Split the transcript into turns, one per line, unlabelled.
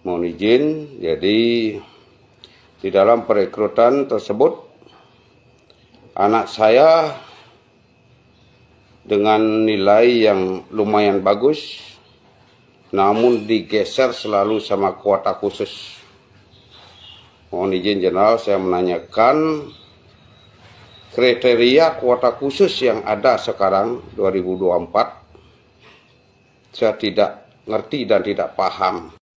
mohon izin jadi di dalam perekrutan tersebut anak saya dengan nilai yang lumayan bagus namun digeser selalu sama kuota khusus mohon izin jenderal saya menanyakan kriteria kuota khusus yang ada sekarang 2024 saya tidak ngerti dan tidak paham